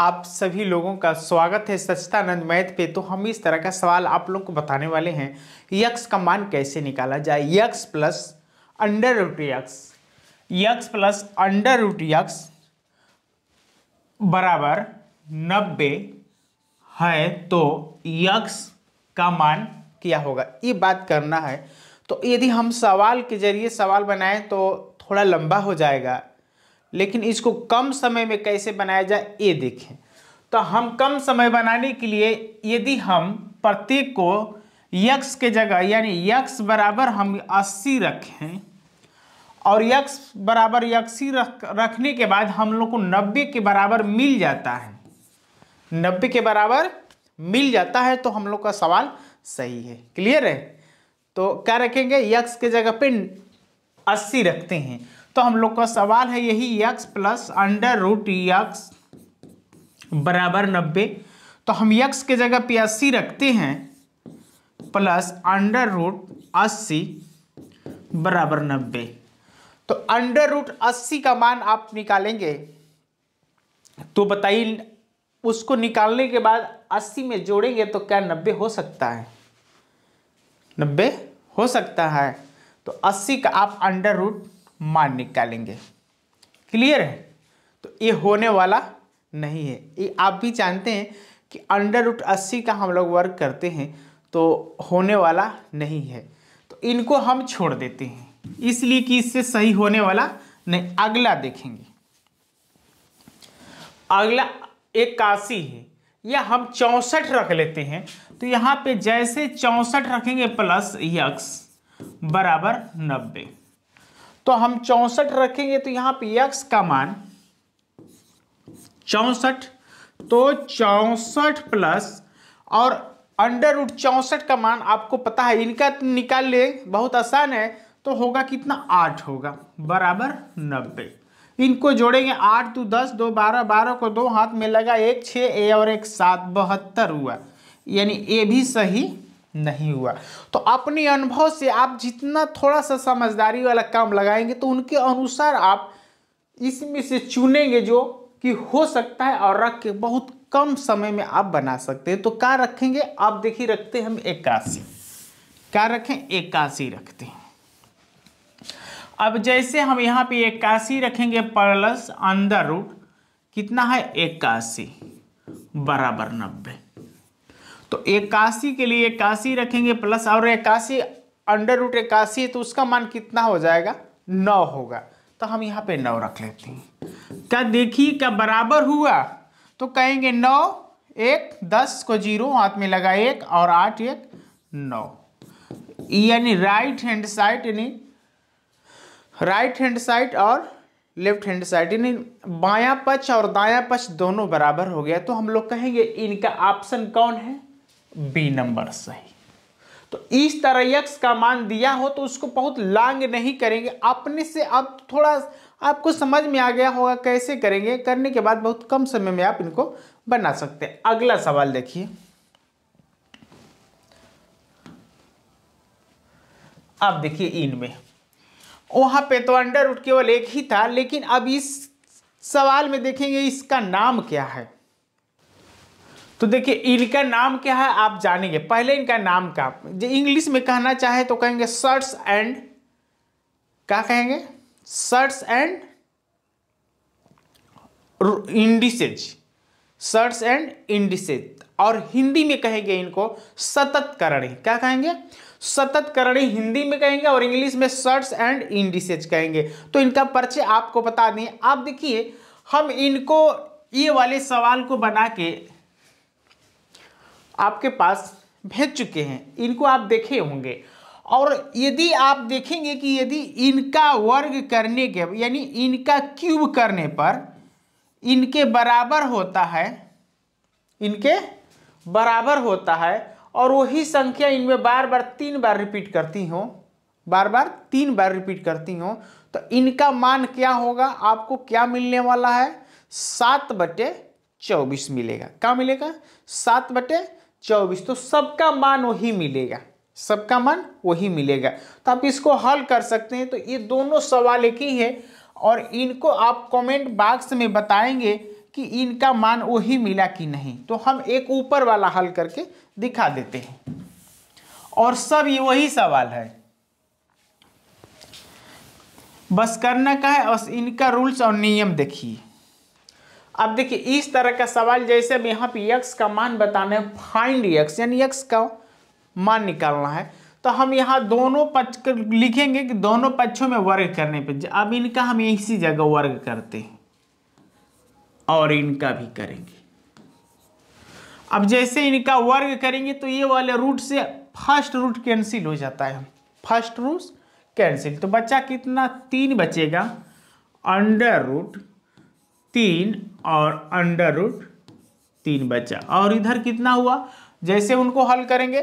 आप सभी लोगों का स्वागत है सचतानंद मैथ पे तो हम इस तरह का सवाल आप लोगों को बताने वाले हैं यक्स का मान कैसे निकाला जाए x plus under root x x plus under root x बराबर नब्बे है तो यक्स का मान क्या होगा ये बात करना है तो यदि हम सवाल के जरिए सवाल बनाएं तो थोड़ा लंबा हो जाएगा लेकिन इसको कम समय में कैसे बनाया जाए ये देखें तो हम कम समय बनाने के लिए यदि हम प्रत्येक को यक्ष के जगह यानी यक्ष बराबर हम अस्सी रखें और यक्ष बराबर यक्सी रख रखने के बाद हम लोग को नब्बे के बराबर मिल जाता है नब्बे के बराबर मिल जाता है तो हम लोग का सवाल सही है क्लियर है तो क्या रखेंगे यक्ष के जगह पे अस्सी रखते हैं तो हम लोग का सवाल है यही x plus under root x बराबर नब्बे तो हम यक्स के जगह पे अस्सी रखते हैं प्लस अंडर रूट अस्सी बराबर नब्बे तो अंडर रूट अस्सी का मान आप निकालेंगे तो बताइए उसको निकालने के बाद अस्सी में जोड़ेंगे तो क्या नब्बे हो सकता है नब्बे हो सकता है तो अस्सी का आप अंडर रूट मान निकालेंगे क्लियर है तो ये होने वाला नहीं है ये आप भी जानते हैं कि अंडर रूट अस्सी का हम लोग वर्क करते हैं तो होने वाला नहीं है तो इनको हम छोड़ देते हैं इसलिए कि इससे सही होने वाला नहीं अगला देखेंगे अगला इक्यासी है या हम चौंसठ रख लेते हैं तो यहाँ पे जैसे चौंसठ रखेंगे प्लस यक्स बराबर नब्बे तो हम चौसठ रखेंगे तो यहां पे एक्स का मान चौसठ तो चौसठ प्लस और अंडर रूट चौसठ का मान आपको पता है इनका निकाल ले बहुत आसान है तो होगा कितना आठ होगा बराबर नब्बे इनको जोड़ेंगे आठ दो दस दो बारह बारह को दो हाथ में लगा एक छः ए और एक सात बहत्तर हुआ यानी ए भी सही नहीं हुआ तो अपने अनुभव से आप जितना थोड़ा सा समझदारी वाला काम लगाएंगे तो उनके अनुसार आप इसमें से चुनेंगे जो कि हो सकता है और रख के बहुत कम समय में आप बना सकते हैं तो क्या रखेंगे आप देखिए रखते हैं हम इक्यासी क्या रखें इक्यासी रखते हैं अब जैसे हम यहाँ पे इक्यासी रखेंगे प्लस अंदर रूट कितना है इक्यासी बराबर नब्बे तो इक्यासी के लिए इक्यासी रखेंगे प्लस और इक्यासी अंडर रूट इक्यासी तो उसका मान कितना हो जाएगा नौ होगा तो हम यहाँ पे नौ रख लेते हैं क्या देखिए क्या बराबर हुआ तो कहेंगे नौ एक दस को जीरो हाथ में लगा एक और आठ एक नौ यानी राइट हैंड साइड यानी राइट हैंड साइड और लेफ्ट हैंड साइड यानी बायां पक्ष और दायां पक्ष दोनों बराबर हो गया तो हम लोग कहेंगे इनका ऑप्शन कौन है बी नंबर सही तो इस तरह यक्स का मान दिया हो तो उसको बहुत लांग नहीं करेंगे अपने से अब थोड़ा आपको समझ में आ गया होगा कैसे करेंगे करने के बाद बहुत कम समय में आप इनको बना सकते हैं अगला सवाल देखिए आप देखिए इनमें वहां पे तो अंडर उठ केवल एक ही था लेकिन अब इस सवाल में देखेंगे इसका नाम क्या है तो देखिए इनका नाम क्या है आप जानेंगे पहले इनका नाम का जो इंग्लिश में कहना चाहे तो कहेंगे सर्ट्स एंड क्या कहेंगे surds and indices surds and indices और हिंदी में कहेंगे इनको सतत करणी क्या कहेंगे सतत करणी हिंदी में कहेंगे और इंग्लिश में सर्ट्स एंड इंडिसेज कहेंगे तो इनका परिचय आपको बता दें आप देखिए हम इनको ये वाले सवाल को बना के आपके पास भेज चुके हैं इनको आप देखे होंगे और यदि आप देखेंगे कि यदि इनका वर्ग करने के यानी इनका क्यूब करने पर इनके बराबर होता है इनके बराबर होता है और वही संख्या इनमें बार बार तीन बार रिपीट करती हो बार बार तीन बार रिपीट करती हो तो इनका मान क्या होगा आपको क्या मिलने वाला है सात बटे चौबीस मिलेगा क्या मिलेगा सात बटे चौबीस तो सबका मान वही मिलेगा सबका मान वही मिलेगा तो आप इसको हल कर सकते हैं तो ये दोनों सवाल एक ही है और इनको आप कमेंट बॉक्स में बताएंगे कि इनका मान वही मिला कि नहीं तो हम एक ऊपर वाला हल करके दिखा देते हैं और सब ये वही सवाल है बस करना का है बस इनका रूल्स और नियम देखिए अब देखिए इस तरह का सवाल जैसे अब यहाँ पे यक्स का मान बताने है फाइंड यक्स यानी यक्स का मान निकालना है तो हम यहाँ दोनों पक्ष लिखेंगे कि दोनों पक्षों में वर्ग करने पे अब इनका हम इसी जगह वर्ग करते हैं और इनका भी करेंगे अब जैसे इनका वर्ग करेंगे तो ये वाले रूट से फर्स्ट रूट कैंसिल हो जाता है फर्स्ट रूट कैंसिल तो बच्चा कितना तीन बचेगा अंडर रूट तीन और अंडर रूट तीन बचा और इधर कितना हुआ जैसे उनको हल करेंगे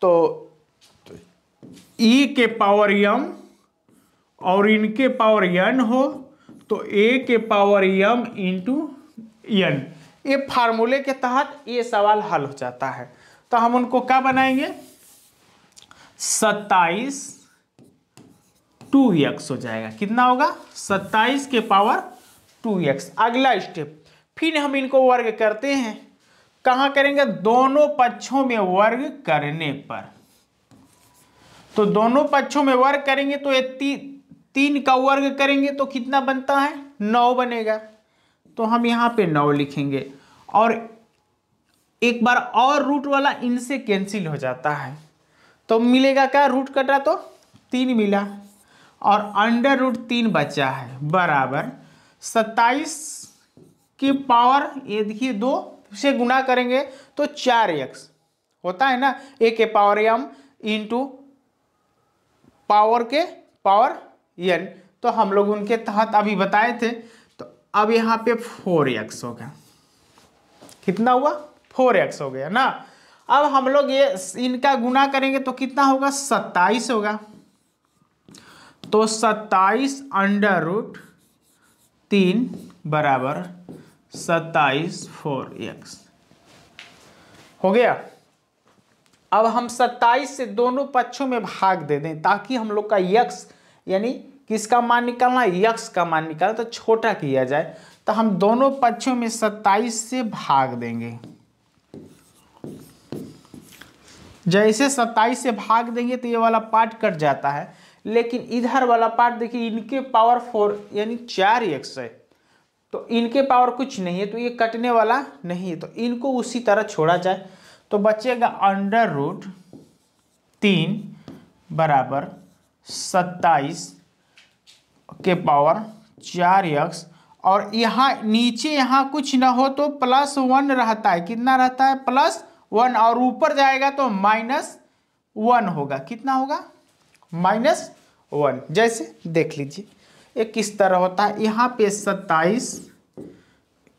तो ई e के पावर यम और इनके पावर यन हो तो ए के पावर यम इंटू यन ये फार्मूले के तहत ये सवाल हल हो जाता है तो हम उनको क्या बनाएंगे सत्ताईस टू एक्स हो जाएगा कितना होगा सत्ताईस के पावर टू एक्स अगला स्टेप फिर हम इनको वर्ग करते हैं कहाँ करेंगे दोनों पक्षों में वर्ग करने पर तो दोनों पक्षों में वर्ग करेंगे तो ये ती, तीन का वर्ग करेंगे तो कितना बनता है नौ बनेगा तो हम यहाँ पे नौ लिखेंगे और एक बार और रूट वाला इनसे कैंसिल हो जाता है तो मिलेगा क्या रूट कटा तो तीन मिला और अंडर रूट तीन बचा है बराबर सत्ताईस की पावर ये देखिए दो से गुना करेंगे तो चार एक्स होता है ना ए के पावर एम इंटू पावर के पावर एन तो हम लोग उनके तहत अभी बताए थे तो अब यहाँ पे फोर एक्स हो गया कितना हुआ फोर एक्स हो गया ना अब हम लोग ये इनका गुना करेंगे तो कितना होगा सत्ताईस होगा तो सत्ताईस अंडर रूट तीन बराबर सत्ताईस फोर एक्स हो गया अब हम सत्ताईस से दोनों पक्षों में भाग दे दें ताकि हम लोग का यक्स यानी किसका मान निकालना यक्स का मान निकालना तो छोटा किया जाए तो हम दोनों पक्षों में सत्ताईस से भाग देंगे जैसे सत्ताईस से भाग देंगे तो ये वाला पार्ट कट जाता है लेकिन इधर वाला पार्ट देखिए इनके पावर फोर यानी चार एक्स है तो इनके पावर कुछ नहीं है तो ये कटने वाला नहीं है तो इनको उसी तरह छोड़ा जाए तो बचेगा अंडर रूट तीन बराबर सत्ताईस के पावर चार एक्स और यहाँ नीचे यहाँ कुछ ना हो तो प्लस वन रहता है कितना रहता है प्लस वन और ऊपर जाएगा तो माइनस वन होगा कितना होगा माइनस वन जैसे देख लीजिए ये किस तरह होता है यहाँ पे सत्ताईस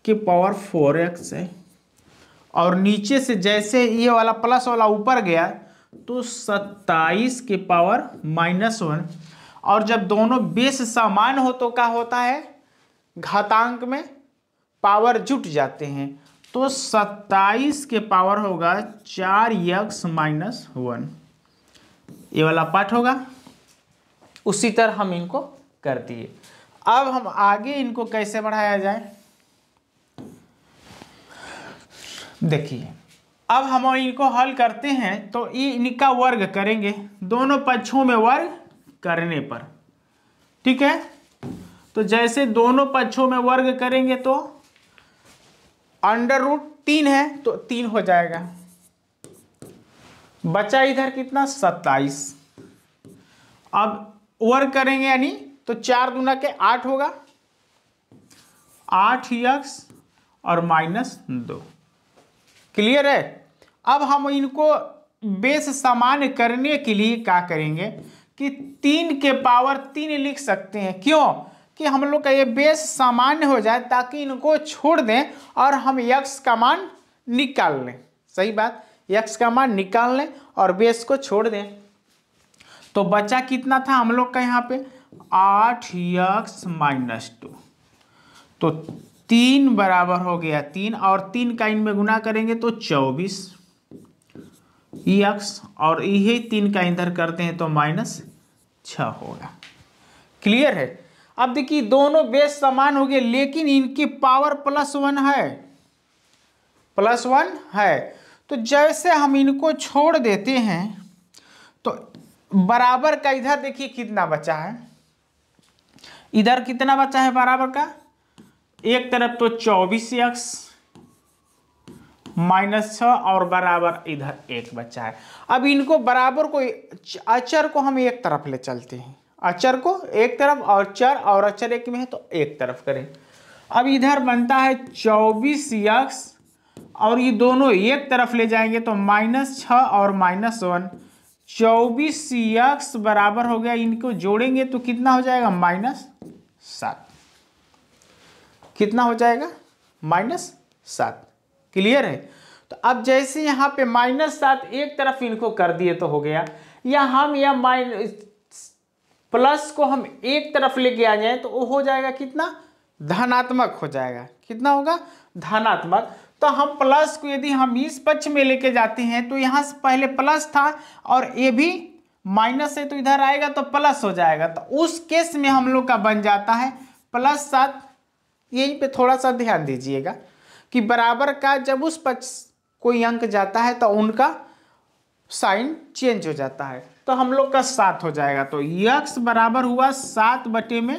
की पावर फोर एक्स है और नीचे से जैसे ये वाला प्लस वाला ऊपर गया तो सत्ताईस की पावर माइनस वन और जब दोनों बेस समान हो तो क्या होता है घातांक में पावर जुट जाते हैं तो सत्ताईस के पावर होगा चार यक्स माइनस वन ये वाला पार्ट होगा उसी तरह हम इनको कर दिए अब हम आगे इनको कैसे बढ़ाया जाए देखिए अब हम इनको हल करते हैं तो ये इनका वर्ग करेंगे दोनों पक्षों में वर्ग करने पर ठीक है तो जैसे दोनों पक्षों में वर्ग करेंगे तो अंडर रूट तीन है तो तीन हो जाएगा बचा इधर कितना सत्ताईस अब वर्क करेंगे यानी तो चार दुना के आठ होगा आठ यक्स और माइनस दो क्लियर है अब हम इनको बेस सामान्य करने के लिए क्या करेंगे कि तीन के पावर तीन लिख सकते हैं क्यों कि हम लोग का ये बेस सामान्य हो जाए ताकि इनको छोड़ दें और हम यक्स का मान निकाल लें सही बात एक्स का मान निकाल लें और बेस को छोड़ दें तो बचा कितना था हम लोग का यहाँ पे आठ यक्स माइनस टू तो तीन बराबर हो गया तीन और तीन का इनमें गुना करेंगे तो चौबीस यक्स और यही तीन का इधर करते हैं तो माइनस छ होगा क्लियर है अब देखिए दोनों बेस समान हो गए लेकिन इनकी पावर प्लस वन है प्लस वन है तो जैसे हम इनको छोड़ देते हैं तो बराबर का इधर देखिए कितना बचा है इधर कितना बचा है बराबर का एक तरफ तो चौबीस एक्स माइनस छ और बराबर इधर एक बचा है अब इनको बराबर को अचर को हम एक तरफ ले चलते हैं अचर को एक तरफ और चर और अचर एक में है तो एक तरफ करें अब इधर बनता है चौबीस यक्स और ये दोनों एक तरफ ले जाएंगे तो माइनस छः और माइनस वन चौबीस यक्स बराबर हो गया इनको जोड़ेंगे तो कितना हो जाएगा माइनस सात कितना हो जाएगा माइनस सात क्लियर है तो अब जैसे यहाँ पे माइनस सात एक तरफ इनको कर दिए तो हो गया या हम या माइनस प्लस को हम एक तरफ लेके आ जाए तो वो हो जाएगा कितना धनात्मक हो जाएगा कितना होगा धनात्मक तो हम प्लस को यदि हम इस पक्ष में लेके जाते हैं तो यहाँ से पहले प्लस था और ये भी माइनस है तो इधर आएगा तो प्लस हो जाएगा तो उस केस में हम लोग का बन जाता है प्लस सात यहीं पे थोड़ा सा ध्यान दीजिएगा कि बराबर का जब उस पक्ष कोई अंक जाता है तो उनका साइन चेंज हो जाता है तो हम लोग का सात हो जाएगा तो यक्स बराबर हुआ सात बटे में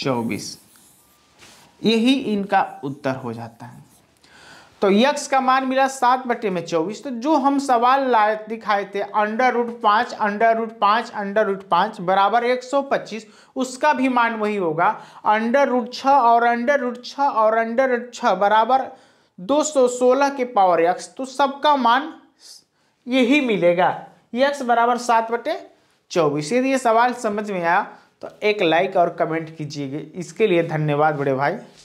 चौबीस यही इनका उत्तर हो जाता है तो यक्स का मान मिला सात बटे में चौबीस तो जो हम सवाल लाए दिखाए थे अंडर रूट पाँच अंडर रूट पाँच अंडर रूट पाँच बराबर एक सौ पच्चीस उसका भी मान वही होगा अंडर रूट छः और अंडर रूट छः और अंडर रूट छः बराबर दो सौ सोलह के पावर यक्स तो सबका मान यही मिलेगा यक्स बराबर सात बटे चौबीस यदि ये सवाल समझ में आया तो एक लाइक और कमेंट कीजिएगा इसके लिए धन्यवाद बड़े भाई